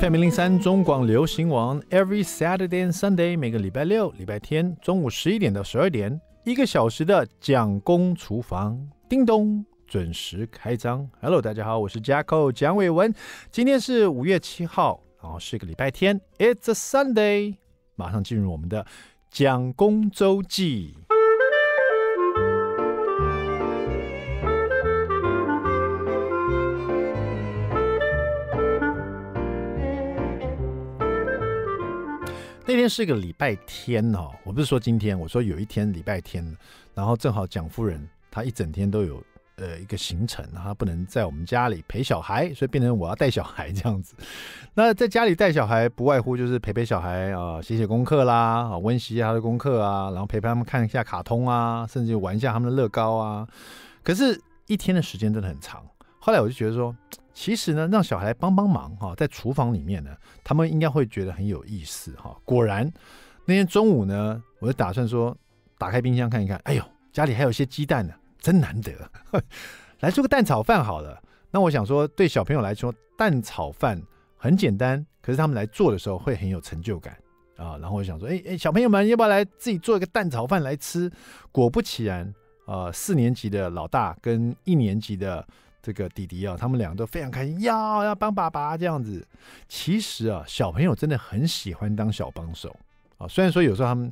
FM 零零三中广流行王，Every Saturday Sunday 每个礼拜六礼拜天中午十一点到十二点，一个小时的蒋公厨房，叮咚准时开张。Hello，大家好，我是 Jacko 蒋伟文，今天是五月七号，然后是一个礼拜天，It's a Sunday，马上进入我们的蒋公周记。今天是个礼拜天哦，我不是说今天，我说有一天礼拜天，然后正好蒋夫人她一整天都有呃一个行程，她不能在我们家里陪小孩，所以变成我要带小孩这样子。那在家里带小孩不外乎就是陪陪小孩啊，写写功课啦，温习一下他的功课啊，然后陪陪他们看一下卡通啊，甚至玩一下他们的乐高啊。可是，一天的时间真的很长。后来我就觉得说。其实呢，让小孩帮帮忙哈，在厨房里面呢，他们应该会觉得很有意思哈。果然，那天中午呢，我就打算说，打开冰箱看一看，哎呦，家里还有一些鸡蛋呢，真难得，来做个蛋炒饭好了。那我想说，对小朋友来说，蛋炒饭很简单，可是他们来做的时候会很有成就感啊。然后我想说，哎哎，小朋友们要不要来自己做一个蛋炒饭来吃？果不其然，呃，四年级的老大跟一年级的。这个弟弟啊，他们两个都非常开心，要要帮爸爸这样子。其实啊，小朋友真的很喜欢当小帮手啊。虽然说有时候他们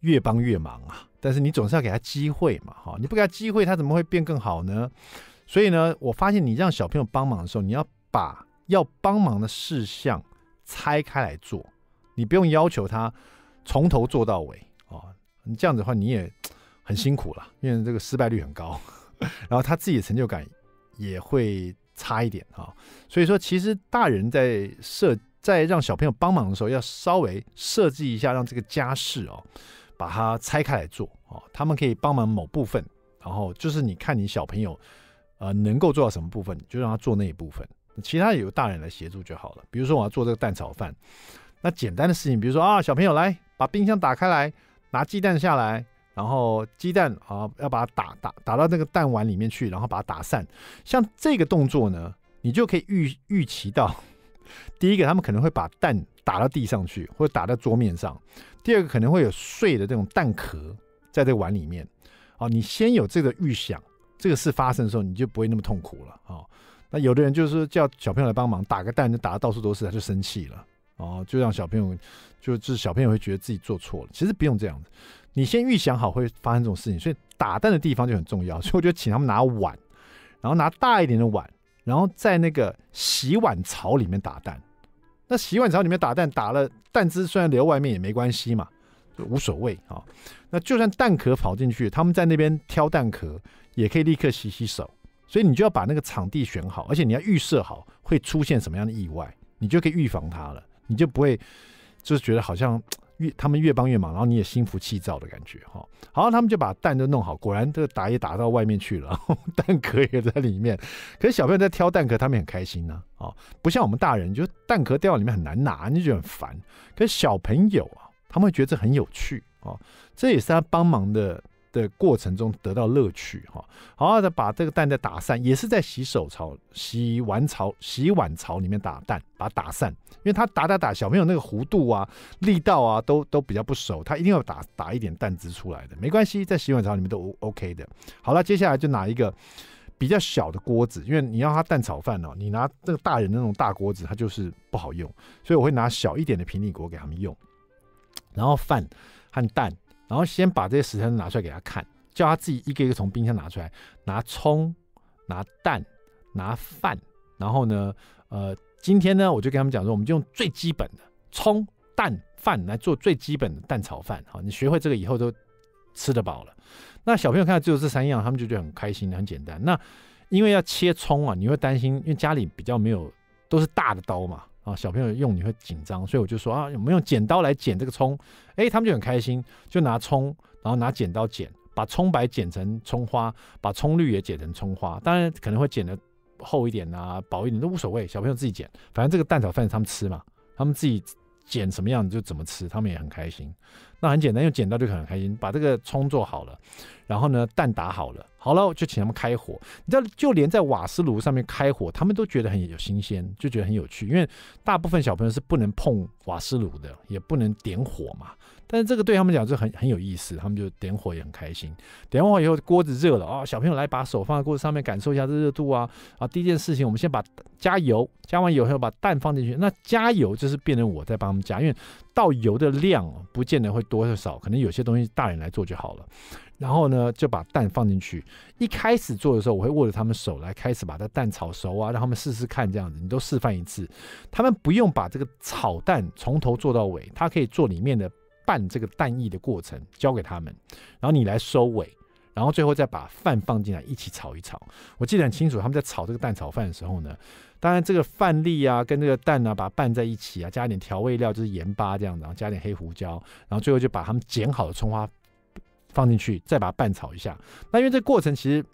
越帮越忙啊，但是你总是要给他机会嘛，哈，你不给他机会，他怎么会变更好呢？所以呢，我发现你让小朋友帮忙的时候，你要把要帮忙的事项拆开来做，你不用要求他从头做到尾啊。你这样子的话，你也很辛苦了，因为这个失败率很高。然后他自己的成就感。也会差一点啊，所以说其实大人在设在让小朋友帮忙的时候，要稍微设计一下，让这个家事哦，把它拆开来做哦。他们可以帮忙某部分，然后就是你看你小朋友呃能够做到什么部分，就让他做那一部分，其他由大人来协助就好了。比如说我要做这个蛋炒饭，那简单的事情，比如说啊小朋友来把冰箱打开来，拿鸡蛋下来。然后鸡蛋啊，要把它打打打到那个蛋碗里面去，然后把它打散。像这个动作呢，你就可以预预期到，第一个他们可能会把蛋打到地上去，或者打到桌面上；第二个可能会有碎的这种蛋壳在这个碗里面。哦，你先有这个预想，这个事发生的时候你就不会那么痛苦了。哦，那有的人就是叫小朋友来帮忙打个蛋，就打的到处都是，他就生气了。哦，就让小朋友，就就是小朋友会觉得自己做错了。其实不用这样子。你先预想好会发生这种事情，所以打蛋的地方就很重要。所以我就请他们拿碗，然后拿大一点的碗，然后在那个洗碗槽里面打蛋。那洗碗槽里面打蛋，打了蛋汁虽然流外面也没关系嘛，就无所谓啊。那就算蛋壳跑进去，他们在那边挑蛋壳也可以立刻洗洗手。所以你就要把那个场地选好，而且你要预设好会出现什么样的意外，你就可以预防它了。你就不会就是觉得好像。越他们越帮越忙，然后你也心浮气躁的感觉哈。然后他们就把蛋都弄好，果然这个打也打到外面去了，蛋壳也在里面。可是小朋友在挑蛋壳，他们很开心呢。哦，不像我们大人，就蛋壳掉里面很难拿，你就很烦。可是小朋友啊，他们会觉得这很有趣哦，这也是他帮忙的。的过程中得到乐趣哈，好好的把这个蛋再打散，也是在洗手槽、洗碗槽、洗碗槽里面打蛋，把它打散。因为他打打打，小朋友那个弧度啊、力道啊，都都比较不熟，他一定要打打一点蛋汁出来的，没关系，在洗碗槽里面都 O K 的。好了，接下来就拿一个比较小的锅子，因为你要它蛋炒饭哦，你拿这个大人那种大锅子，它就是不好用，所以我会拿小一点的平底锅给他们用，然后饭和蛋。然后先把这些食材拿出来给他看，叫他自己一个一个从冰箱拿出来，拿葱、拿蛋、拿饭，然后呢，呃，今天呢我就跟他们讲说，我们就用最基本的葱、蛋、饭来做最基本的蛋炒饭，好，你学会这个以后都吃得饱了。那小朋友看到只有这三样，他们就觉得很开心，很简单。那因为要切葱啊，你会担心，因为家里比较没有都是大的刀嘛。啊，小朋友用你会紧张，所以我就说啊，我们用剪刀来剪这个葱，哎，他们就很开心，就拿葱，然后拿剪刀剪，把葱白剪成葱花，把葱绿也剪成葱花，当然可能会剪得厚一点啊，薄一点都无所谓，小朋友自己剪，反正这个蛋炒饭他们吃嘛，他们自己剪什么样子就怎么吃，他们也很开心。那很简单，用剪刀就很开心。把这个葱做好了，然后呢，蛋打好了，好了，就请他们开火。你知道，就连在瓦斯炉上面开火，他们都觉得很有新鲜，就觉得很有趣。因为大部分小朋友是不能碰瓦斯炉的，也不能点火嘛。但是这个对他们讲就很很有意思，他们就点火也很开心。点完火以后，锅子热了啊，小朋友来把手放在锅子上面感受一下这热度啊。啊，第一件事情，我们先把加油，加完油以后把蛋放进去。那加油就是变成我在帮他们加，因为。倒油的量不见得会多或少，可能有些东西大人来做就好了。然后呢，就把蛋放进去。一开始做的时候，我会握着他们手来开始把它蛋炒熟啊，让他们试试看这样子。你都示范一次，他们不用把这个炒蛋从头做到尾，他可以做里面的拌这个蛋液的过程，交给他们，然后你来收尾。然后最后再把饭放进来一起炒一炒。我记得很清楚，他们在炒这个蛋炒饭的时候呢，当然这个饭粒啊跟这个蛋啊把它拌在一起啊，加一点调味料就是盐巴这样子，然后加点黑胡椒，然后最后就把他们剪好的葱花放进去，再把它拌炒一下。那因为这过程其实。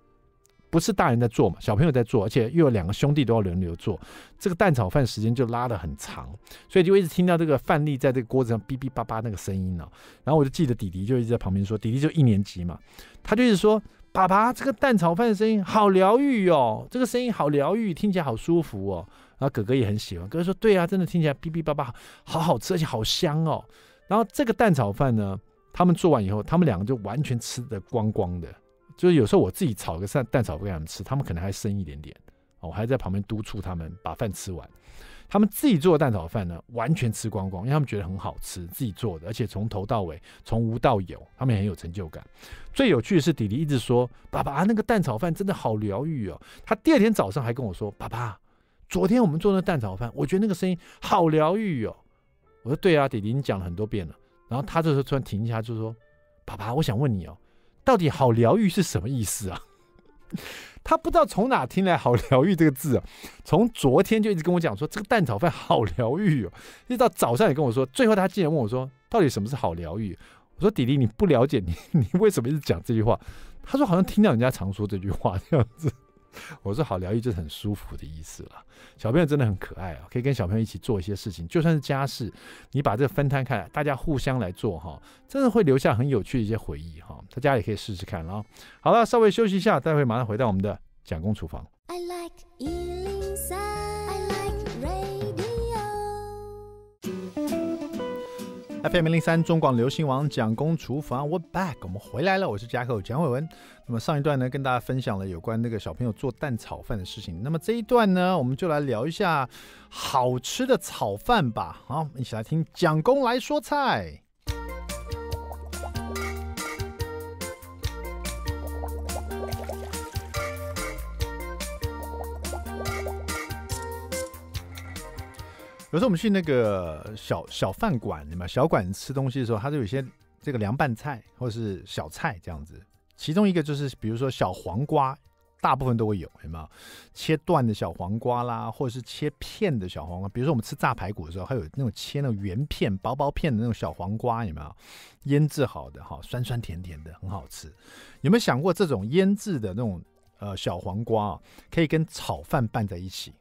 不是大人在做嘛，小朋友在做，而且又有两个兄弟都要轮流做，这个蛋炒饭时间就拉得很长，所以就一直听到这个饭粒在这个锅子上哔哔叭叭那个声音呢。然后我就记得弟弟就一直在旁边说，弟弟就一年级嘛，他就一直说爸爸这个蛋炒饭的声音好疗愈哦，这个声音好疗愈，听起来好舒服哦。然后哥哥也很喜欢，哥哥说对啊，真的听起来哔哔叭叭好好吃，而且好香哦。然后这个蛋炒饭呢，他们做完以后，他们两个就完全吃得光光的。就是有时候我自己炒个蛋蛋炒饭给他们吃，他们可能还剩一点点，我还在旁边督促他们把饭吃完。他们自己做的蛋炒饭呢，完全吃光光，因为他们觉得很好吃，自己做的，而且从头到尾，从无到有，他们很有成就感。最有趣的是，弟弟一直说：“爸爸，那个蛋炒饭真的好疗愈哦。”他第二天早上还跟我说：“爸爸，昨天我们做那蛋炒饭，我觉得那个声音好疗愈哦。”我说：“对啊，弟弟，你讲了很多遍了。”然后他这时候突然停下就说：“爸爸，我想问你哦。”到底好疗愈是什么意思啊？他不知道从哪听来“好疗愈”这个字啊，从昨天就一直跟我讲说这个蛋炒饭好疗愈哦，一直到早上也跟我说，最后他竟然问我说：“到底什么是好疗愈？”我说：“弟弟，你不了解你，你为什么一直讲这句话？”他说：“好像听到人家常说这句话这样子。” 我说好疗愈就是很舒服的意思了。小朋友真的很可爱啊，可以跟小朋友一起做一些事情，就算是家事，你把这个分摊开，来，大家互相来做哈，真的会留下很有趣的一些回忆哈。在家也可以试试看啦。好了，稍微休息一下，待会马上回到我们的蒋工厨房。FM 零零三0 3中广流行王蒋公厨房 w back？我们回来了，我是嘉口蒋伟文。那么上一段呢，跟大家分享了有关那个小朋友做蛋炒饭的事情。那么这一段呢，我们就来聊一下好吃的炒饭吧。好，一起来听蒋公来说菜。有时候我们去那个小小饭馆，对们小馆吃东西的时候，它就有些这个凉拌菜或者是小菜这样子。其中一个就是，比如说小黄瓜，大部分都会有，有没有？切段的小黄瓜啦，或者是切片的小黄瓜。比如说我们吃炸排骨的时候，还有那种切那种圆片、薄薄片的那种小黄瓜，有没有？腌制好的，哈，酸酸甜甜的，很好吃。有没有想过这种腌制的那种呃小黄瓜啊，可以跟炒饭拌在一起？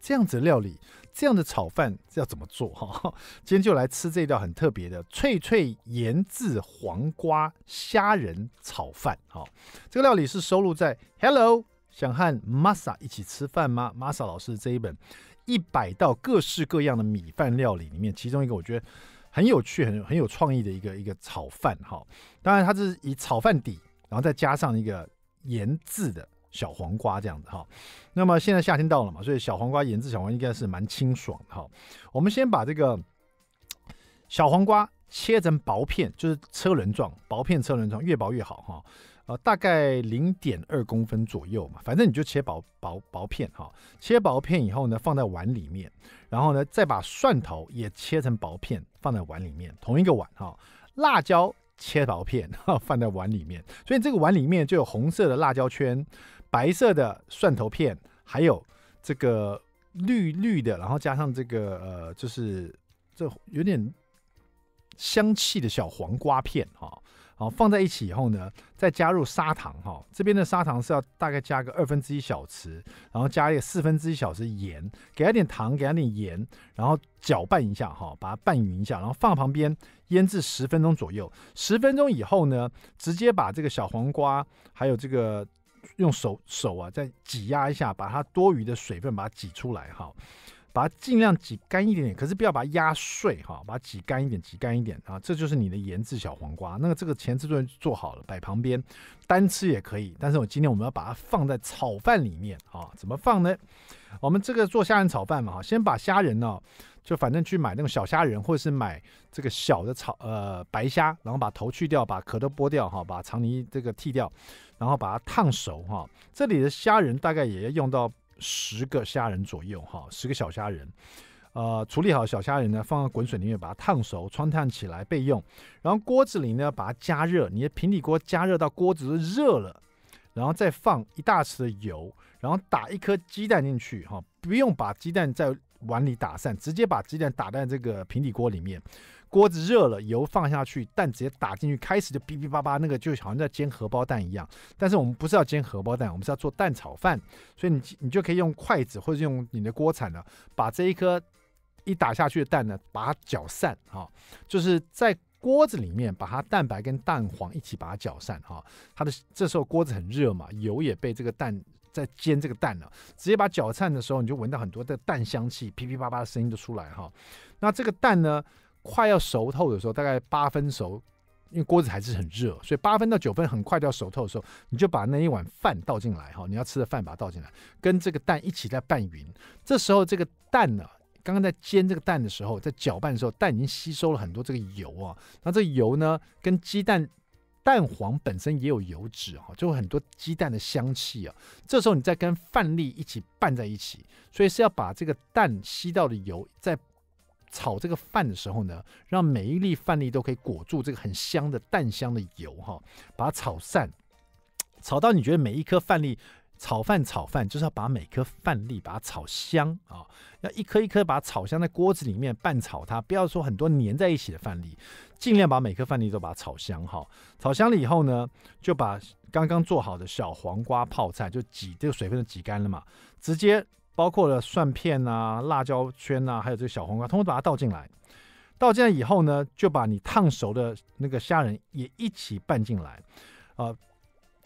这样子料理。这样的炒饭要怎么做哈？今天就来吃这道很特别的脆脆盐渍黄瓜虾仁炒饭。好，这个料理是收录在《Hello 想和 m a s a 一起吃饭吗》Massa 老师这一本一百道各式各样的米饭料理里面，其中一个我觉得很有趣、很很有创意的一个一个炒饭。哈，当然它是以炒饭底，然后再加上一个盐渍的。小黄瓜这样子哈，那么现在夏天到了嘛，所以小黄瓜腌制小黄瓜应该是蛮清爽的哈。我们先把这个小黄瓜切成薄片，就是车轮状薄片车轮状，越薄越好哈。呃，大概零点二公分左右嘛，反正你就切薄薄薄片哈。切薄片以后呢，放在碗里面，然后呢，再把蒜头也切成薄片放在碗里面，同一个碗哈。辣椒切薄片哈，放在碗里面，所以这个碗里面就有红色的辣椒圈。白色的蒜头片，还有这个绿绿的，然后加上这个呃，就是这有点香气的小黄瓜片哈，好放在一起以后呢，再加入砂糖哈，这边的砂糖是要大概加个二分之一小匙，然后加一个四分之一小匙盐，给它点糖，给它点盐，然后搅拌一下哈，把它拌匀一下，然后放旁边腌制十分钟左右，十分钟以后呢，直接把这个小黄瓜还有这个。用手手啊，再挤压一下，把它多余的水分把它挤出来哈，把它尽量挤干一点点，可是不要把它压碎哈，把它挤干一点，挤干一点啊，这就是你的腌制小黄瓜。那个这个前置作业做好了，摆旁边，单吃也可以。但是我今天我们要把它放在炒饭里面啊，怎么放呢？我们这个做虾仁炒饭嘛哈，先把虾仁呢。就反正去买那种小虾仁，或者是买这个小的草呃白虾，然后把头去掉，把壳都剥掉哈，把肠泥这个剃掉，然后把它烫熟哈。这里的虾仁大概也要用到十个虾仁左右哈，十个小虾仁。呃，处理好小虾仁呢，放到滚水里面把它烫熟，穿烫起来备用。然后锅子里呢，把它加热，你的平底锅加热到锅子热了，然后再放一大匙的油，然后打一颗鸡蛋进去哈，不用把鸡蛋再碗里打散，直接把鸡蛋打在这个平底锅里面，锅子热了，油放下去，蛋直接打进去，开始就哔哔叭叭，那个就好像在煎荷包蛋一样。但是我们不是要煎荷包蛋，我们是要做蛋炒饭，所以你你就可以用筷子或者用你的锅铲呢，把这一颗一打下去的蛋呢，把它搅散啊，就是在锅子里面把它蛋白跟蛋黄一起把它搅散哈，它的这时候锅子很热嘛，油也被这个蛋。在煎这个蛋呢，直接把搅颤的时候，你就闻到很多的蛋香气，噼噼啪啪的声音就出来哈。那这个蛋呢，快要熟透的时候，大概八分熟，因为锅子还是很热，所以八分到九分很快就要熟透的时候，你就把那一碗饭倒进来哈，你要吃的饭把它倒进来，跟这个蛋一起在拌匀。这时候这个蛋呢，刚刚在煎这个蛋的时候，在搅拌的时候，蛋已经吸收了很多这个油啊，那这油呢，跟鸡蛋。蛋黄本身也有油脂哈，就很多鸡蛋的香气啊。这时候你再跟饭粒一起拌在一起，所以是要把这个蛋吸到的油，在炒这个饭的时候呢，让每一粒饭粒都可以裹住这个很香的蛋香的油哈，把它炒散，炒到你觉得每一颗饭粒，炒饭炒饭就是要把每颗饭粒把它炒香啊，要一颗一颗把它炒香在锅子里面拌炒它，不要说很多粘在一起的饭粒。尽量把每颗饭粒都把它炒香哈，炒香了以后呢，就把刚刚做好的小黄瓜泡菜就挤这个水分都挤干了嘛，直接包括了蒜片啊、辣椒圈啊，还有这个小黄瓜，通通把它倒进来。倒进来以后呢，就把你烫熟的那个虾仁也一起拌进来，啊。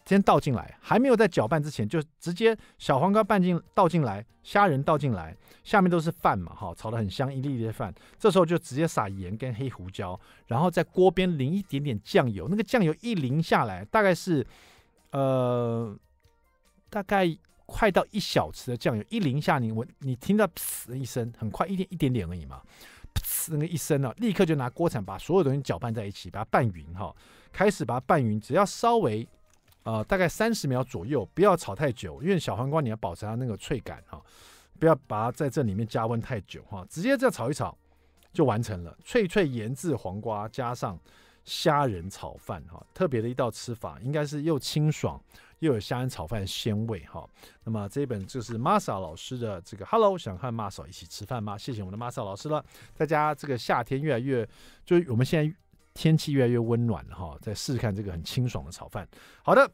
先倒进来，还没有在搅拌之前，就直接小黄瓜拌进倒进来，虾仁倒进来，下面都是饭嘛，哈，炒得很香，一粒粒的饭。这时候就直接撒盐跟黑胡椒，然后在锅边淋一点点酱油，那个酱油一淋下来，大概是，呃，大概快到一小匙的酱油，一淋下你闻，你听到噗的一声，很快一点一点点而已嘛，噗那个一声呢，立刻就拿锅铲把所有东西搅拌在一起，把它拌匀哈，开始把它拌匀，只要稍微。呃，大概三十秒左右，不要炒太久，因为小黄瓜你要保持它那个脆感哈，不要把它在这里面加温太久哈，直接这样炒一炒就完成了，脆脆盐渍黄瓜加上虾仁炒饭哈，特别的一道吃法，应该是又清爽又有虾仁炒饭鲜味哈。那么这一本就是玛莎老师的这个 Hello，想和玛莎一起吃饭吗？谢谢我们的玛莎老师了，大家这个夏天越来越，就我们现在。天气越来越温暖了哈，再试试看这个很清爽的炒饭。好的，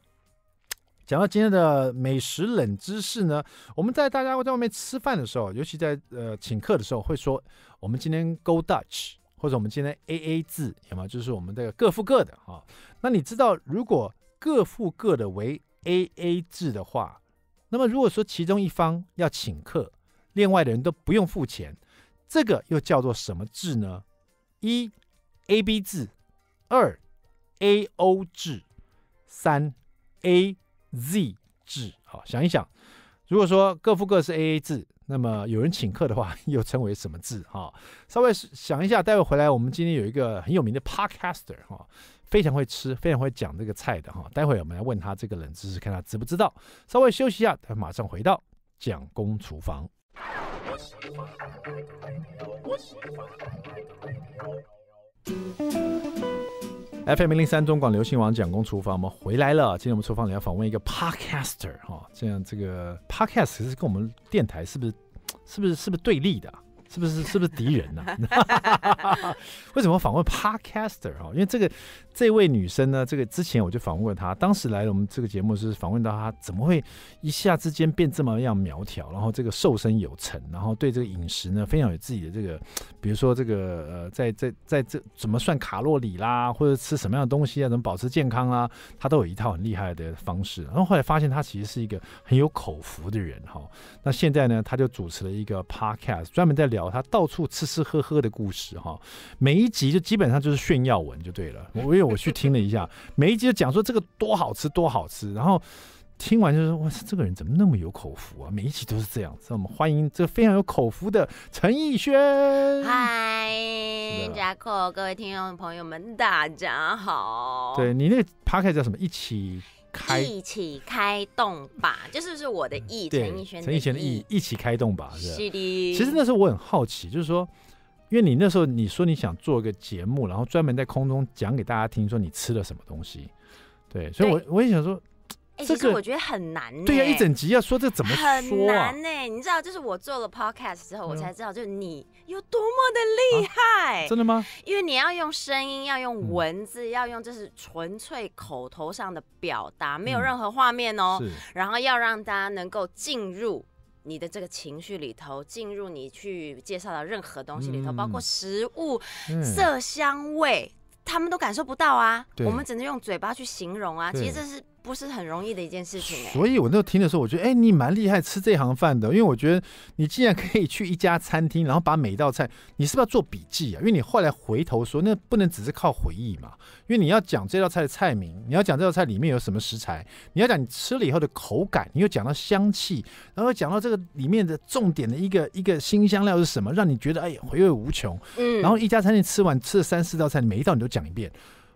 讲到今天的美食冷知识呢，我们在大家在外面吃饭的时候，尤其在呃请客的时候，会说我们今天 Go Dutch 或者我们今天 A A 制，有吗？就是我们这个各付各的哈。那你知道如果各付各的为 A A 制的话，那么如果说其中一方要请客，另外的人都不用付钱，这个又叫做什么制呢？一 A B 字，二 A O 字，三 A Z 字。好，想一想，如果说各付各是 A A 字，那么有人请客的话，又称为什么字？哈，稍微想一下，待会回来，我们今天有一个很有名的 Podcaster 哈，非常会吃，非常会讲这个菜的哈。待会我们来问他这个冷知识，看他知不知道。稍微休息一下，他马上回到讲工厨房。FM 零零三中广流行网蒋公厨房，我们回来了。今天我们厨房里要访问一个 podcaster 哈，这样这个 podcast 是跟我们电台是不是是不是是不是对立的？是不是是不是敌人呢？为什么访问 Podcaster 哈？因为这个这位女生呢，这个之前我就访问过她。当时来我们这个节目是访问到她，怎么会一下之间变这么样苗条？然后这个瘦身有成，然后对这个饮食呢，非常有自己的这个，比如说这个呃，在在在这怎么算卡路里啦，或者吃什么样的东西啊，怎么保持健康啊，她都有一套很厉害的方式。然后后来发现她其实是一个很有口福的人哈。那现在呢，她就主持了一个 Podcast，专门在聊。他到处吃吃喝喝的故事哈，每一集就基本上就是炫耀文就对了。我因为我去听了一下，每一集就讲说这个多好吃多好吃，然后听完就说哇，这个人怎么那么有口福啊？每一集都是这样，知我们欢迎这非常有口福的陈奕轩。嗨，加克，各位听众朋友们，大家好。对你那个 p o c 叫什么？一起。一起开动吧，就是是我的意，陈奕迅的意，一起开动吧。是的，其实那时候我很好奇，就是说，因为你那时候你说你想做一个节目，然后专门在空中讲给大家听，说你吃了什么东西，对，所以我我也想说。哎，其实我觉得很难。对呀，一整集要说这怎么很难呢？你知道，就是我做了 podcast 之后，我才知道，就是你有多么的厉害。真的吗？因为你要用声音，要用文字，要用就是纯粹口头上的表达，没有任何画面哦。然后要让大家能够进入你的这个情绪里头，进入你去介绍的任何东西里头，包括食物、色香味，他们都感受不到啊。我们只能用嘴巴去形容啊。其实这是。不是很容易的一件事情。所以我那时候听的时候，我觉得，哎，你蛮厉害，吃这行饭的。因为我觉得，你既然可以去一家餐厅，然后把每一道菜，你是不是要做笔记啊？因为你后来回头说，那不能只是靠回忆嘛。因为你要讲这道菜的菜名，你要讲这道菜里面有什么食材，你要讲你吃了以后的口感，你又讲到香气，然后讲到这个里面的重点的一个一个新香料是什么，让你觉得哎回味无穷。嗯，然后一家餐厅吃完吃了三四道菜，每一道你都讲一遍。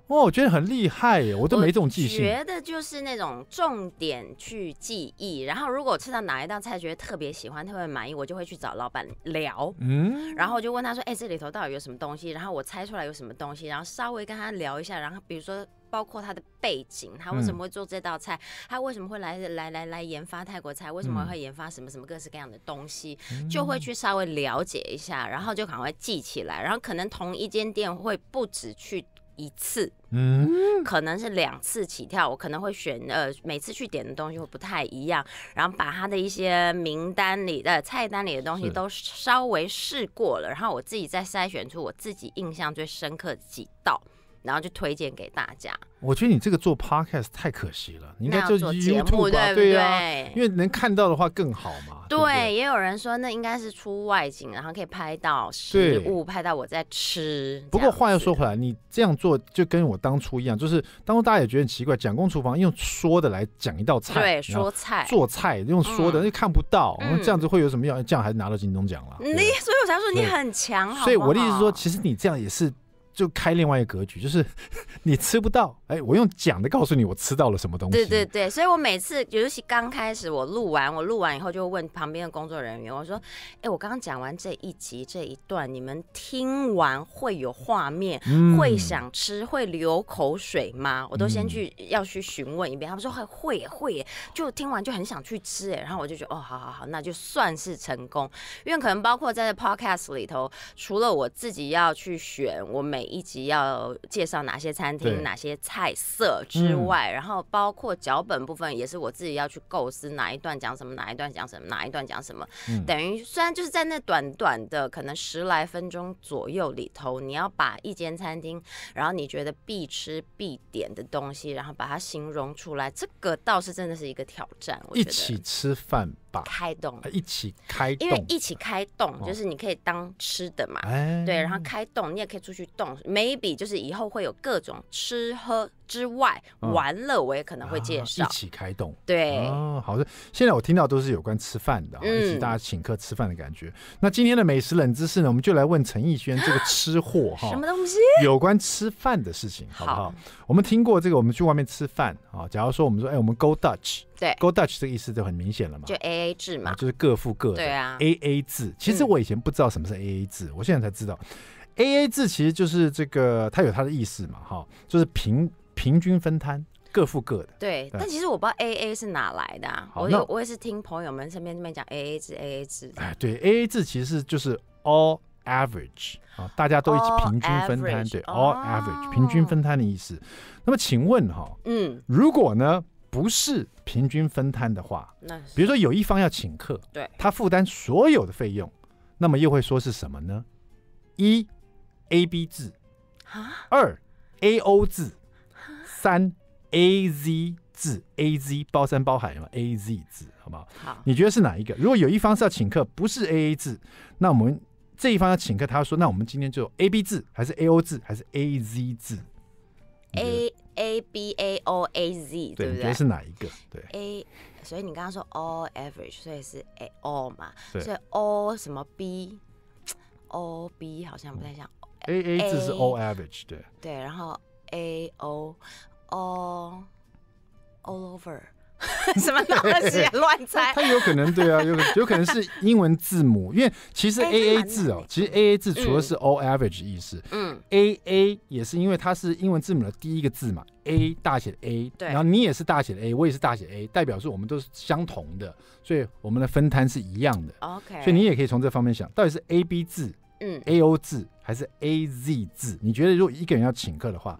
哇，我觉得很厉害耶！我都没这种记觉得就是那种重点去记忆。然后如果吃到哪一道菜觉得特别喜欢、特别满意，我就会去找老板聊，嗯，然后就问他说：“哎，这里头到底有什么东西？”然后我猜出来有什么东西，然后稍微跟他聊一下，然后比如说包括他的背景，他为什么会做这道菜，他为什么会来来来来研发泰国菜，为什么会研发什么什么各式各样的东西，就会去稍微了解一下，然后就赶快记起来。然后可能同一间店会不止去。一次，嗯，可能是两次起跳，我可能会选呃，每次去点的东西会不太一样，然后把他的一些名单里的菜单里的东西都稍微试过了，然后我自己再筛选出我自己印象最深刻几道。然后就推荐给大家。我觉得你这个做 podcast 太可惜了，应该做 YouTube 对因为能看到的话更好嘛。对，也有人说那应该是出外景，然后可以拍到食物，拍到我在吃。不过话又说回来，你这样做就跟我当初一样，就是当初大家也觉得奇怪，蒋公厨房用说的来讲一道菜，对，说菜做菜用说的又看不到，这样子会有什么样？这样还拿到金钟奖了。你，所以我才说你很强。所以我的意思是说，其实你这样也是。就开另外一个格局，就是 你吃不到。哎，我用讲的告诉你，我吃到了什么东西？对对对，所以我每次尤其刚开始，我录完，我录完以后就问旁边的工作人员，我说：“哎，我刚刚讲完这一集这一段，你们听完会有画面，会想吃，会流口水吗？”我都先去要去询问一遍，他们说会会会，就听完就很想去吃哎，然后我就觉得哦，好好好，那就算是成功，因为可能包括在这 Podcast 里头，除了我自己要去选我每一集要介绍哪些餐厅，哪些菜。菜色之外，然后包括脚本部分也是我自己要去构思哪一段讲什么，哪一段讲什么，哪一段讲什么，等于虽然就是在那短短的可能十来分钟左右里头，你要把一间餐厅，然后你觉得必吃必点的东西，然后把它形容出来，这个倒是真的是一个挑战。一起吃饭。开动，一起开，动，因为一起开动就是你可以当吃的嘛，对，然后开动你也可以出去动，maybe 就是以后会有各种吃喝。之外，完了我也可能会介绍一起开动。对，好的。现在我听到都是有关吃饭的，一起大家请客吃饭的感觉。那今天的美食冷知识呢？我们就来问陈逸轩这个吃货哈，什么东西？有关吃饭的事情，好不好？我们听过这个，我们去外面吃饭啊。假如说我们说，哎，我们 go Dutch，对，go Dutch 这意思就很明显了嘛，就 A A 制嘛，就是各付各的。对啊，A A 制。其实我以前不知道什么是 A A 制，我现在才知道。A A 制其实就是这个，它有它的意思嘛，哈，就是平。平均分摊，各付各的。对，但其实我不知道 AA 是哪来的啊。我我也是听朋友们身边那边讲 AA 制、AA 制。哎，对，AA 制其实就是 All Average 啊，大家都一起平均分摊。对，All Average，平均分摊的意思。那么请问哈，嗯，如果呢不是平均分摊的话，那比如说有一方要请客，对，他负担所有的费用，那么又会说是什么呢？一 AB 制二 AO 制。三 A Z 字 A Z 包山包海嘛 A Z 字好不好？好，你觉得是哪一个？如果有一方是要请客，不是 A A 字，那我们这一方要请客，他说那我们今天就 A B 字，还是 A O 字，还是 A Z 字？A A B A O A Z，对不对？你觉得是哪一个？对 A，所以你刚刚说 all average，所以是 A l l 嘛？对，所以 O 什么 B？O B 好像不太像 A A 字是 all average，对对，然后 A O。哦，all over，什么东西乱猜？他有可能对啊，有有可能是英文字母，因为其实 A A 字哦，其实 A A 字除了是 all average 意思，嗯，A A 也是因为它是英文字母的第一个字嘛，A 大写的 A，然后你也是大写的 A，我也是大写 A，代表说我们都是相同的，所以我们的分摊是一样的。OK，所以你也可以从这方面想，到底是 A B 字，嗯，A O 字还是 A Z 字？你觉得如果一个人要请客的话？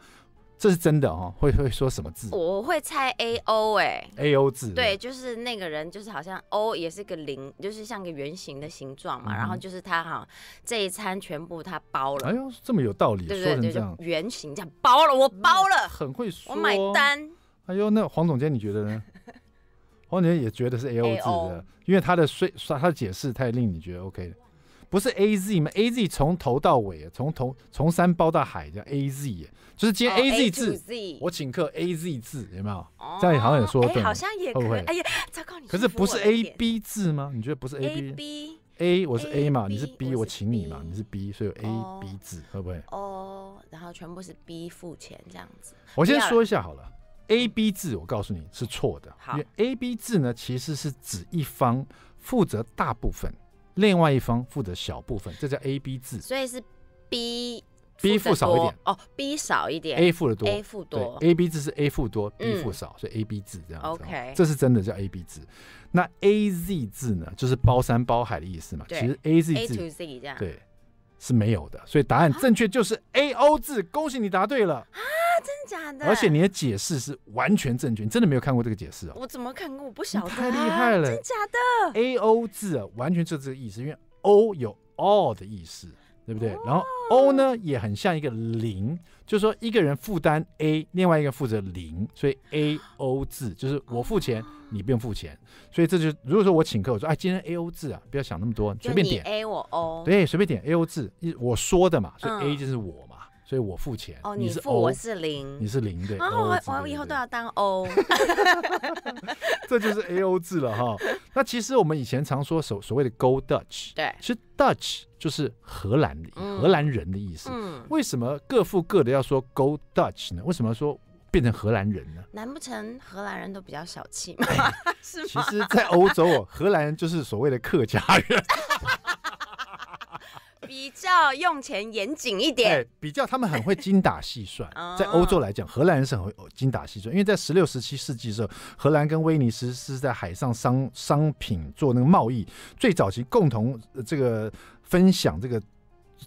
这是真的哦，会会说什么字？我会猜 A O 哎 A O 字，对，就是那个人，就是好像 O 也是个零，就是像个圆形的形状嘛。然后就是他哈，这一餐全部他包了。哎呦，这么有道理，对对对，这样圆形这样包了，我包了，很会说买单。哎呦，那黄总监你觉得呢？黄总监也觉得是 A O 字的，因为他的说他的解释太令你觉得 OK 了。不是 A Z 吗？A Z 从头到尾，从头从山包到海叫 A Z，就是今天 A Z 字，我请客 A Z 字，有没有？这样好像也说得通，会不会？哎呀，糟糕！可是不是 A B 字吗？你觉得不是 A B？A 我是 A 嘛，你是 B，我请你嘛，你是 B，所以有 A B 字会不会？哦，然后全部是 B 付钱这样子。我先说一下好了，A B 字我告诉你是错的，因为 A B 字呢其实是指一方负责大部分。另外一方付的小部分，这叫 A B 字，所以是 B B 付少一点哦，B 少一点，A 付的多，A 付多，A B 字是 A 付多，B 付少，所以 A B 字这样子，OK，这是真的叫 A B 字。那 A Z 字呢，就是包山包海的意思嘛，其实 A Z 字 Z 这样，对。是没有的，所以答案正确就是 A O 字，恭喜你答对了啊！真假的？而且你的解释是完全正确，你真的没有看过这个解释哦。我怎么看过？我不晓得。太厉害了，真假的？A O 字完全就这个意思，因为 O 有 all 的意思。对不对？然后 O 呢也很像一个零，就是说一个人负担 A，另外一个负责零，所以 A O 字就是我付钱，你不用付钱，所以这就如果说我请客，我说哎今天 A O 字啊，不要想那么多，随便点 A 我 O 对，随便点 A O 字，我说的嘛，所以 A 就是我。所以我付钱哦，你是 O，我是零，你是零的。啊，我我以后都要当 O。这就是 A O 字了哈。那其实我们以前常说所所谓的 Go Dutch，对，其实 Dutch 就是荷兰的荷兰人的意思。嗯，为什么各付各的要说 Go Dutch 呢？为什么说变成荷兰人呢？难不成荷兰人都比较小气吗？是吗？其实，在欧洲哦，荷兰就是所谓的客家人。比较用钱严谨一点，比较他们很会精打细算，在欧洲来讲，荷兰是很精打细算，因为在十六、十七世纪时候，荷兰跟威尼斯是在海上商商品做那个贸易，最早期共同这个分享这个，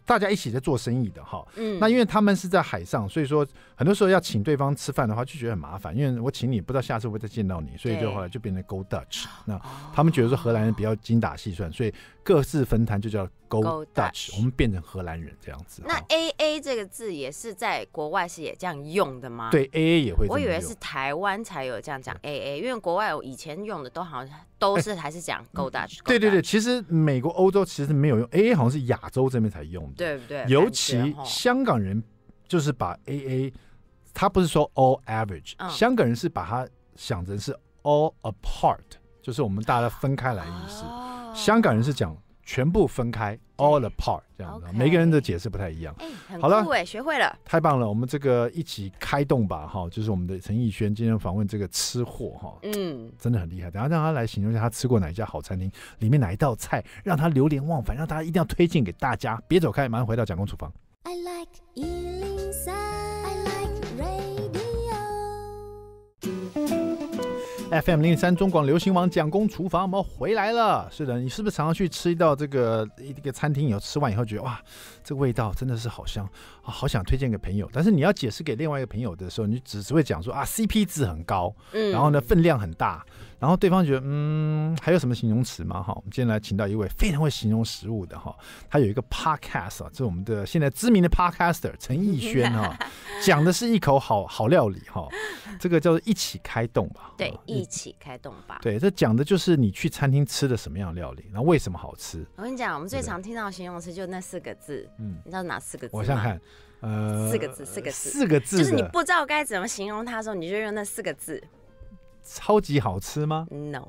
大家一起在做生意的哈。嗯，那因为他们是在海上，所以说很多时候要请对方吃饭的话，就觉得很麻烦，因为我请你不知道下次会不会再见到你，所以就后来就变成 Go Dutch。那他们觉得说荷兰人比较精打细算，所以。各自分摊就叫 go Dutch，我们变成荷兰人这样子。那 A A 这个字也是在国外是也这样用的吗？对，A A 也会。我以为是台湾才有这样讲 A A，因为国外我以前用的都好像都是还是讲 go Dutch。对对对，其实美国、欧洲其实没有用 A A，好像是亚洲这边才用的，对不对？尤其香港人就是把 A A，他不是说 all average，香港人是把它想成是 all apart，就是我们大家分开来意思。香港人是讲全部分开，all the part 这样子，每个人的解释不太一样。哎，很酷哎，学会了，太棒了！我们这个一起开动吧，哈，就是我们的陈逸轩今天访问这个吃货哈，嗯，真的很厉害。等下让他来形容一下他吃过哪一家好餐厅，里面哪一道菜让他流连忘返，让大家一定要推荐给大家。别走开，马上回到蒋公厨房。I like FM 零零三中广流行网蒋工厨房，我们回来了。是的，你是不是常常去吃一道这个一个餐厅，以后吃完以后觉得哇，这个味道真的是好香，好想推荐给朋友。但是你要解释给另外一个朋友的时候，你只只会讲说啊，CP 值很高，然后呢，分量很大。然后对方觉得，嗯，还有什么形容词吗？哈，我们今天来请到一位非常会形容食物的哈，他有一个 podcast 啊，这是我们的现在知名的 podcaster 陈奕轩哈，讲的是一口好好料理哈，这个叫做一起开动吧。对，一起开动吧。对，这讲的就是你去餐厅吃的什么样料理，然后为什么好吃。我跟你讲，我们最常听到形容词就那四个字，嗯，你知道哪四个字我想看，呃，四个字，四个字，四个字，就是你不知道该怎么形容它的时候，你就用那四个字。超级好吃吗？No，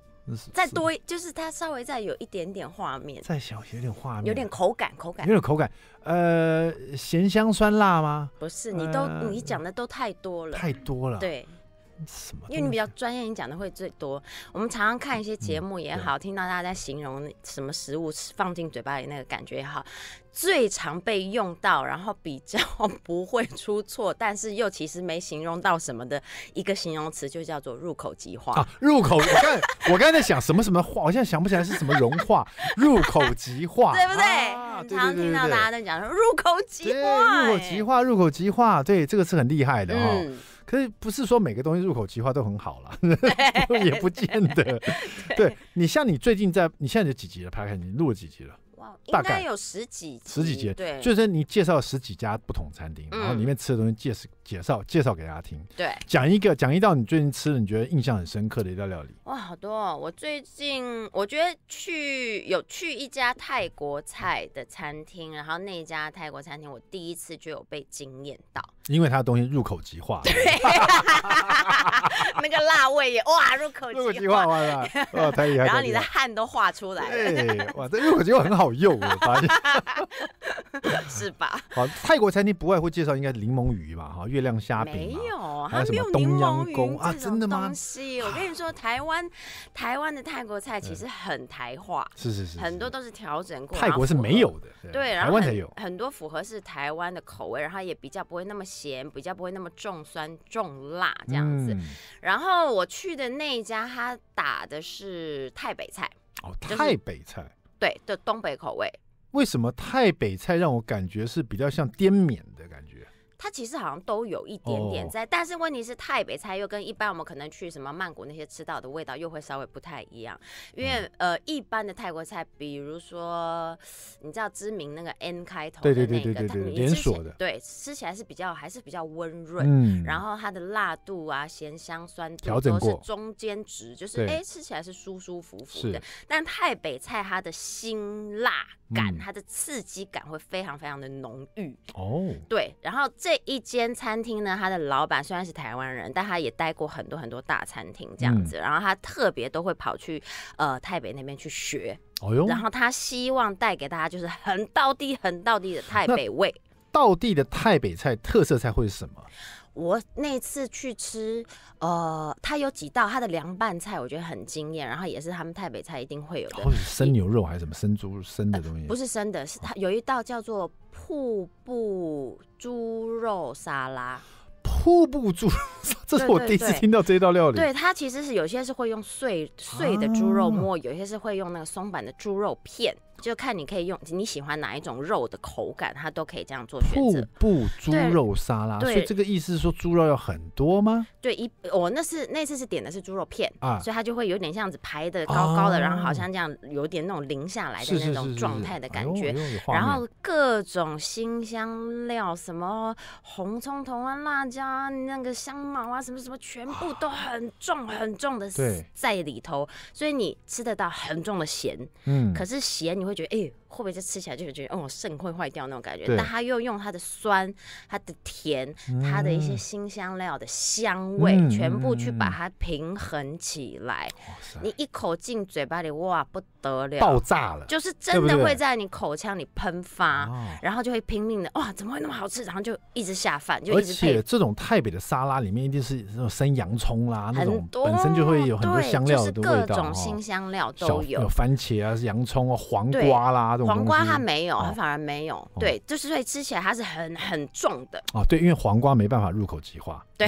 再多就是它稍微再有一点点画面，再小有点画面，有点口感，口感有点口感，呃，咸香酸辣吗？不是，你都你讲的都太多了，太多了，对。因为你比较专业，你讲的会最多。我们常常看一些节目也好，听到大家在形容什么食物放进嘴巴里那个感觉也好，最常被用到，然后比较 不会出错，但是又其实没形容到什么的一个形容词，就叫做入口即化。入口，我刚我刚才在想什么什么化，我现在想不起来是什么融化，入口即化，对不对？常常听到大家在讲入口即化，入口即化，入口即化，对，这个是很厉害的哈。可是不是说每个东西入口即化都很好了，也不见得。对你像你最近在，你现在就几集了，拍开你录了几集了？哇，大概有十几、十几集，对，就是你介绍十几家不同餐厅，然后里面吃的东西介绍。介绍介绍给大家听。对，讲一个讲一道你最近吃的，你觉得印象很深刻的一道料理。哇，好多！哦！我最近我觉得去有去一家泰国菜的餐厅，然后那家泰国餐厅我第一次就有被惊艳到，因为它的东西入口即化。对那个辣味也哇，入口入口即化哇，哇太厉害！然后你的汗都化出来了，哇，这入口即化很好用我发现，是吧？好，泰国餐厅不外会介绍应该柠檬鱼吧，哈。月亮虾没有，它没有柠檬鱼啊，真的吗？东西，我跟你说，台湾台湾的泰国菜其实很台化，是是是，很多都是调整过。泰国是没有的，对，台湾才有，很多符合是台湾的口味，然后也比较不会那么咸，比较不会那么重酸重辣这样子。然后我去的那一家，他打的是泰北菜哦，泰北菜，对的东北口味。为什么泰北菜让我感觉是比较像滇缅的感觉？它其实好像都有一点点在，但是问题是，台北菜又跟一般我们可能去什么曼谷那些吃到的味道又会稍微不太一样，因为呃，一般的泰国菜，比如说你知道知名那个 N 开头的对对对对对对连锁的，对吃起来是比较还是比较温润，然后它的辣度啊、咸香酸都是中间值，就是哎吃起来是舒舒服服的。但泰北菜它的辛辣感、它的刺激感会非常非常的浓郁哦，对，然后这。这一间餐厅呢，他的老板虽然是台湾人，但他也待过很多很多大餐厅这样子。然后他特别都会跑去呃台北那边去学，然后他希望带给大家就是很道地、很道地的台北味。道地的台北菜特色菜会是什么？我那次去吃，呃，他有几道他的凉拌菜，我觉得很惊艳。然后也是他们台北菜一定会有的，生牛肉还是什么生猪生的东西？不是生的，是它有一道叫做瀑布猪肉沙拉。瀑布猪，这是我第一次听到这一道料理。对，它其实是有些是会用碎碎的猪肉末，有些是会用那个松板的猪肉片。就看你可以用你喜欢哪一种肉的口感，它都可以这样做选择。瀑布猪肉沙拉，所以这个意思是说猪肉要很多吗？对，一我那次那次是点的是猪肉片，啊，所以它就会有点这样子排的高高的，然后好像这样有点那种淋下来的那种状态的感觉。然后各种辛香料，什么红葱头啊、辣椒啊、那个香茅啊，什么什么全部都很重很重的在里头，所以你吃得到很重的咸。嗯，可是咸你会。就觉得哎。会不会就吃起来就有觉得，哦，肾会坏掉那种感觉？但他又用他的酸、他的甜、他的一些辛香料的香味，全部去把它平衡起来。你一口进嘴巴里，哇，不得了！爆炸了！就是真的会在你口腔里喷发，然后就会拼命的哇，怎么会那么好吃？然后就一直下饭，就一直而且这种泰北的沙拉里面一定是那种生洋葱啦，那种本身就会有很多香料的味道。就是各种辛香料都有。有番茄啊，洋葱啊，黄瓜啦。黄瓜它没有，它反而没有，对，就是所以吃起来它是很很重的哦，对，因为黄瓜没办法入口即化，对，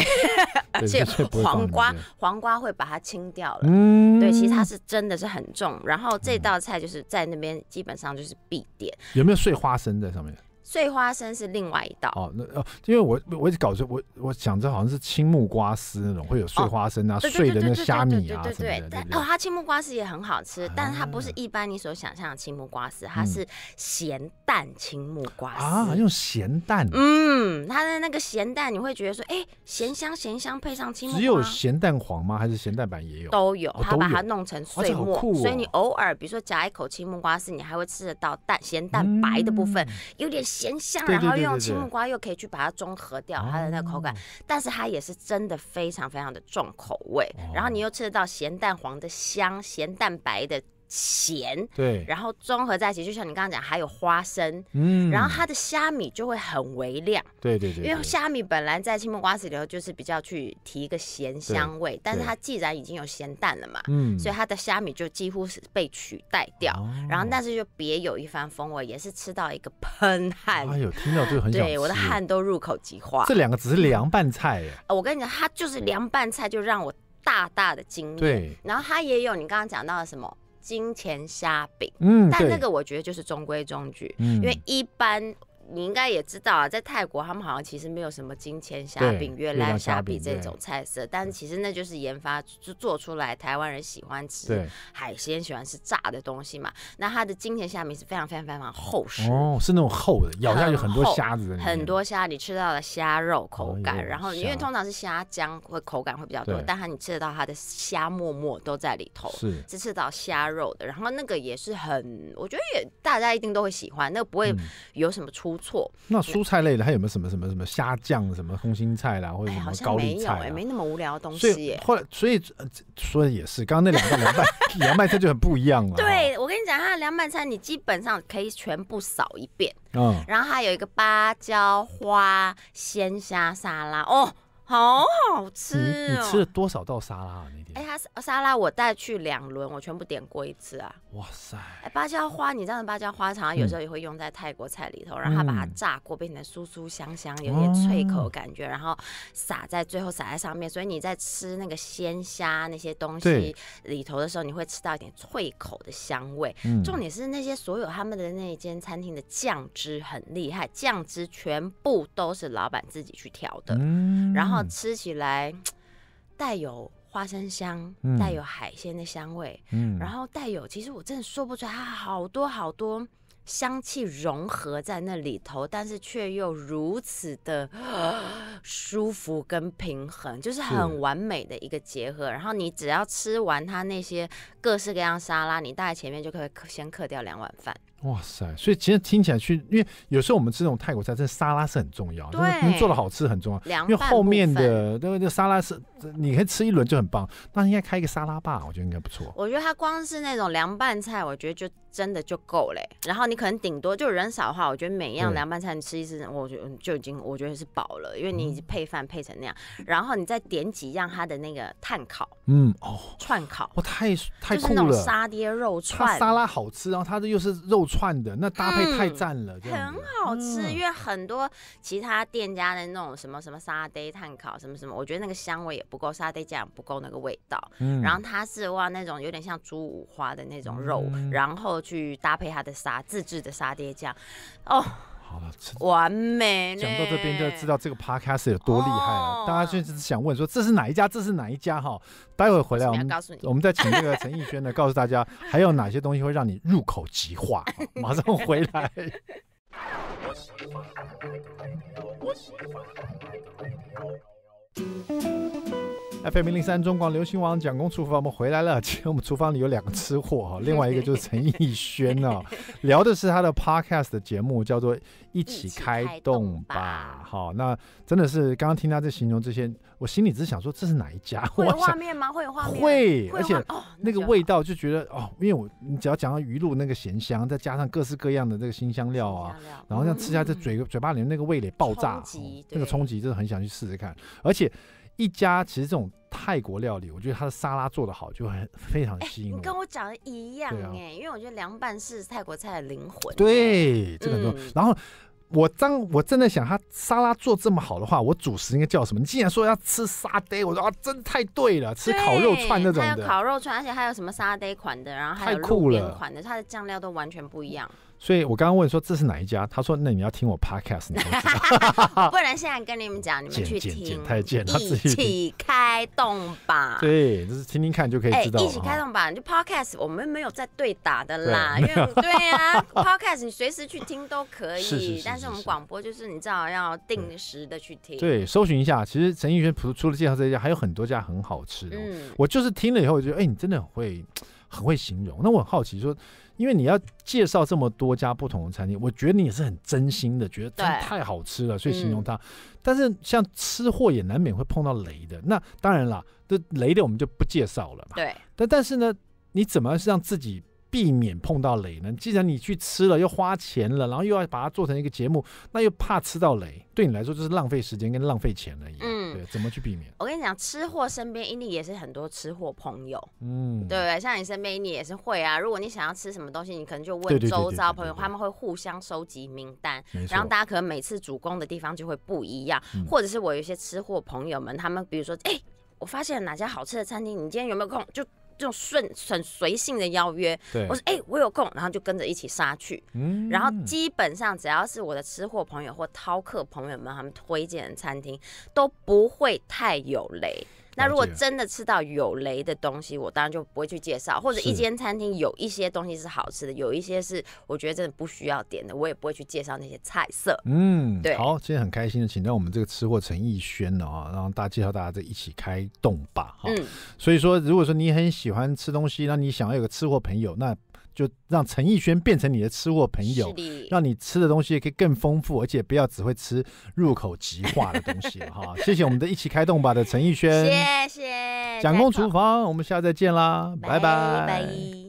而且黄瓜黄瓜会把它清掉了，嗯，对，其实它是真的是很重，然后这道菜就是在那边基本上就是必点，有没有碎花生在上面？碎花生是另外一道哦，那哦，因为我我一直搞错，我我想着好像是青木瓜丝那种，会有碎花生啊、碎的那个虾米啊对对，哦，它青木瓜丝也很好吃，但是它不是一般你所想象的青木瓜丝，它是咸蛋青木瓜丝啊，用咸蛋。嗯，它的那个咸蛋，你会觉得说，哎，咸香咸香，配上青木瓜，只有咸蛋黄吗？还是咸蛋白也有？都有，它把它弄成碎末，所以你偶尔比如说夹一口青木瓜丝，你还会吃得到蛋咸蛋白的部分，有点。咸香，然后又用青木瓜又可以去把它中和掉它的那个口感，但是它也是真的非常非常的重口味，然后你又吃得到咸蛋黄的香，咸蛋白的。咸，对，然后综合在一起，就像你刚刚讲，还有花生，嗯，然后它的虾米就会很微量，对对对，因为虾米本来在青木瓜子里头就是比较去提一个咸香味，但是它既然已经有咸蛋了嘛，嗯，所以它的虾米就几乎是被取代掉，然后但是就别有一番风味，也是吃到一个喷汗，哎呦，听到就很想，对，我的汗都入口即化，这两个只是凉拌菜耶，我跟你讲，它就是凉拌菜，就让我大大的经艳，对，然后它也有你刚刚讲到的什么。金钱虾饼，嗯，但那个我觉得就是中规中矩，因为一般。你应该也知道啊，在泰国他们好像其实没有什么金钱虾饼、月亮虾饼这种菜色，但其实那就是研发就做出来台湾人喜欢吃海鲜、喜欢吃炸的东西嘛。那它的金钱虾饼是非常非常非常厚实哦，是那种厚的，咬下去很多虾子，很多虾，你吃到的虾肉口感，然后因为通常是虾浆，会口感会比较多，但它你吃得到它的虾沫沫都在里头，是是吃到虾肉的。然后那个也是很，我觉得也大家一定都会喜欢，那个不会有什么出。不错，那蔬菜类的还有没有什么什么什么虾酱，什么空心菜啦，或者什么高丽菜，没那么无聊的东西。所后来，所以说的也是，刚刚那两个凉拌凉拌菜就很不一样了。对我跟你讲，他凉拌菜你基本上可以全部扫一遍，嗯，然后还有一个芭蕉花鲜虾沙拉，哦，好好吃。你你吃了多少道沙拉？啊？哎，他沙拉我带去两轮，我全部点过一次啊！哇塞！哎，芭蕉花，你知道芭蕉花，常常有时候也会用在泰国菜里头，然后把它炸过，变成酥酥香香，有点脆口感觉，然后撒在最后撒在上面。所以你在吃那个鲜虾那些东西里头的时候，你会吃到一点脆口的香味。重点是那些所有他们的那一间餐厅的酱汁很厉害，酱汁全部都是老板自己去调的，然后吃起来带有。花生香，带有海鲜的香味，嗯，然后带有其实我真的说不出来，它好多好多香气融合在那里头，但是却又如此的舒服跟平衡，就是很完美的一个结合。然后你只要吃完它那些各式各样沙拉，你大概前面就可以先克掉两碗饭。哇塞！所以其实听起来去，因为有时候我们吃那种泰国菜，真的沙拉是很重要，因为做的好吃很重要。因为后面的那个沙拉是你可以吃一轮就很棒，那应该开一个沙拉吧？我觉得应该不错。我觉得它光是那种凉拌菜，我觉得就真的就够嘞。然后你可能顶多就人少的话，我觉得每一样凉拌菜你吃一次，我觉得就已经我觉得是饱了，因为你已经配饭配成那样，然后你再点几样它的那个炭烤，嗯哦串烤哇，太太酷了，就是那种沙爹肉串。沙拉好吃，然后它的又是肉。串的那搭配太赞了，很好吃。因为很多其他店家的那种什么什么沙爹炭烤什么什么，我觉得那个香味也不够，沙爹酱不够那个味道。然后它是哇那种有点像猪五花的那种肉，然后去搭配它的沙自制的沙爹酱，哦。完美！讲到这边就知道这个 podcast 有多厉害了。大家就是想问说，这是哪一家？这是哪一家？哈，待会回来我们我们再请那个陈逸轩呢，告诉大家还有哪些东西会让你入口即化。马上回来。FM 零零三，中广流行网蒋公厨房，我们回来了。今 天我们厨房里有两个吃货哈，另外一个就是陈奕轩哦，聊的是他的 podcast 的节目，叫做《一起开动吧》。好，那真的是刚刚听他在形容这些，我心里只是想说，这是哪一家？会有画面吗？会有画面？会，而且那个味道就觉得哦，因为我你只要讲到鱼露那个咸香，再加上各式各样的那个新香料啊，然后这样吃下，在嘴嘴巴里面那个味蕾爆炸，那个冲击真的很想去试试看，而且。一家其实这种泰国料理，我觉得它的沙拉做的好就很非常吸引我。你跟我讲的一样哎，因为我觉得凉拌是泰国菜的灵魂。对，这个很重要。然后我当我真的想，它沙拉做这么好的话，我主食应该叫什么？你竟然说要吃沙爹，我说啊，真的太对了，吃烤肉串那种的。还有烤肉串，而且还有什么沙爹款的，然后还有卤面款的，它的酱料都完全不一样。所以，我刚刚问说这是哪一家，他说：“那你要听我 podcast，不然现在跟你们讲，你们去听。”太贱了，一起开动吧。对，就是听听看就可以知道。一起开动吧，就 podcast，我们没有在对打的啦。对啊 podcast 你随时去听都可以。是是是。但是我们广播就是你知道要定时的去听。对，搜寻一下，其实陈奕迅除了介绍这家，还有很多家很好吃的。嗯。我就是听了以后，觉得哎，你真的很会，很会形容。那我很好奇说。因为你要介绍这么多家不同的餐厅，我觉得你也是很真心的，觉得太好吃了，所以形容它。但是像吃货也难免会碰到雷的，那当然了，这雷的我们就不介绍了嘛。对。但但是呢，你怎么让自己避免碰到雷呢？既然你去吃了，又花钱了，然后又要把它做成一个节目，那又怕吃到雷，对你来说就是浪费时间跟浪费钱而已。嗯。对，怎么去避免？我跟你讲，吃货身边，一定也是很多吃货朋友，嗯，对不对？像你身边，一定也是会啊。如果你想要吃什么东西，你可能就问周遭朋友，他们会互相收集名单，然后大家可能每次主攻的地方就会不一样。或者是我有一些吃货朋友们，他们比如说，哎，我发现了哪家好吃的餐厅，你今天有没有空？就这种顺很随性的邀约，我说哎，我有空，然后就跟着一起杀去。然后基本上只要是我的吃货朋友或饕客朋友们他们推荐的餐厅，都不会太有雷。那如果真的吃到有雷的东西，我当然就不会去介绍。或者一间餐厅有一些东西是好吃的，有一些是我觉得真的不需要点的，我也不会去介绍那些菜色。嗯，对。好，今天很开心的，请到我们这个吃货陈逸轩了啊，然后大家介绍大家在一起开动吧。哈，所以说，如果说你很喜欢吃东西，那你想要有个吃货朋友，那。就让陈奕轩变成你的吃货朋友，让你吃的东西也可以更丰富，而且不要只会吃入口即化的东西。哈，谢谢我们的一起开动吧的陈奕轩，谢谢蒋公厨房，我们下次再见啦，拜拜。